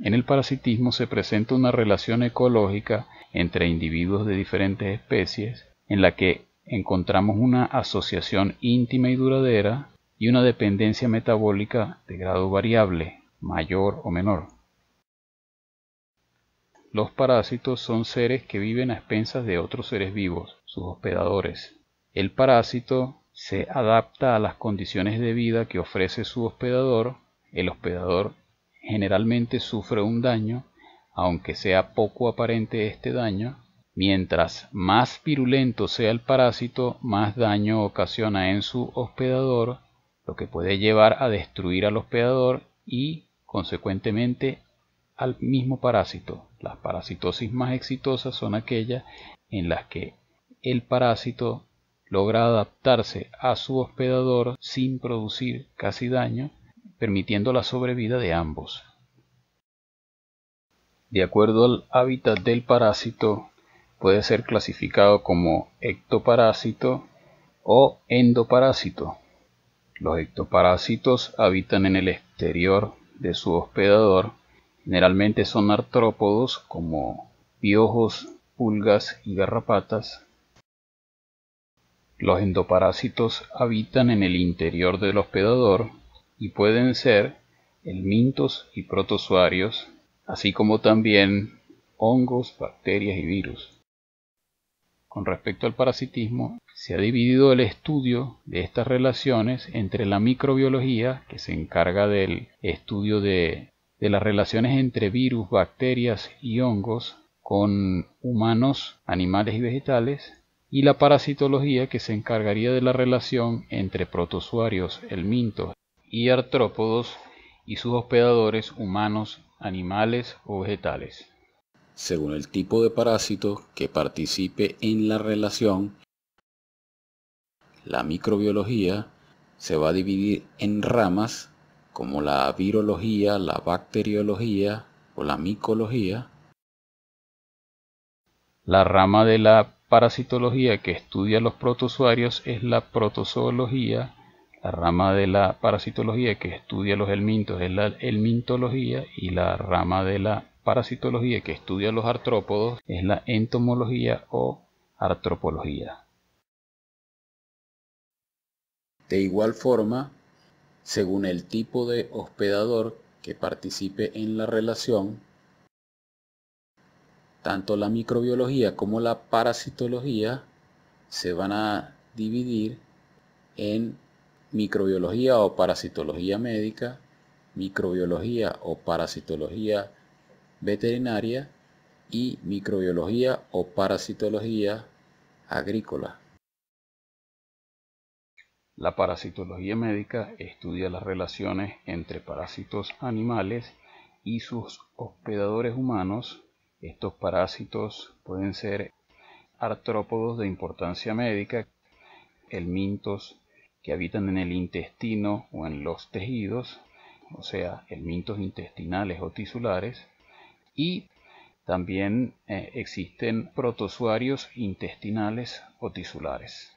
En el parasitismo se presenta una relación ecológica entre individuos de diferentes especies en la que encontramos una asociación íntima y duradera y una dependencia metabólica de grado variable, mayor o menor. Los parásitos son seres que viven a expensas de otros seres vivos, sus hospedadores. El parásito se adapta a las condiciones de vida que ofrece su hospedador, el hospedador generalmente sufre un daño, aunque sea poco aparente este daño, mientras más virulento sea el parásito, más daño ocasiona en su hospedador, lo que puede llevar a destruir al hospedador y, consecuentemente, al mismo parásito. Las parasitosis más exitosas son aquellas en las que el parásito logra adaptarse a su hospedador sin producir casi daño permitiendo la sobrevida de ambos. De acuerdo al hábitat del parásito, puede ser clasificado como ectoparásito o endoparásito. Los ectoparásitos habitan en el exterior de su hospedador. Generalmente son artrópodos como piojos, pulgas y garrapatas. Los endoparásitos habitan en el interior del hospedador y pueden ser elmintos y protozoarios, así como también hongos, bacterias y virus. Con respecto al parasitismo, se ha dividido el estudio de estas relaciones entre la microbiología, que se encarga del estudio de, las relaciones entre virus, bacterias y hongos, con humanos, animales y vegetales, y la parasitología que se encargaría de la relación entre protozoarios, elmintos y artrópodos y sus hospedadores humanos, animales o vegetales. Según el tipo de parásito que participe en la relación, la microbiología se va a dividir en ramas como la virología, la bacteriología o la micología. La rama de la parasitología que estudia los protozoarios es la protozoología la rama de la parasitología que estudia los elmintos es la elmintología y la rama de la parasitología que estudia los artrópodos es la entomología o artropología. De igual forma, según el tipo de hospedador que participe en la relación, tanto la microbiología como la parasitología se van a dividir en microbiología o parasitología médica, microbiología o parasitología veterinaria y microbiología o parasitología agrícola. La parasitología médica estudia las relaciones entre parásitos animales y sus hospedadores humanos. Estos parásitos pueden ser artrópodos de importancia médica, helmintos, que habitan en el intestino o en los tejidos, o sea, helmintos intestinales o tisulares, y también eh, existen protozoarios intestinales o tisulares.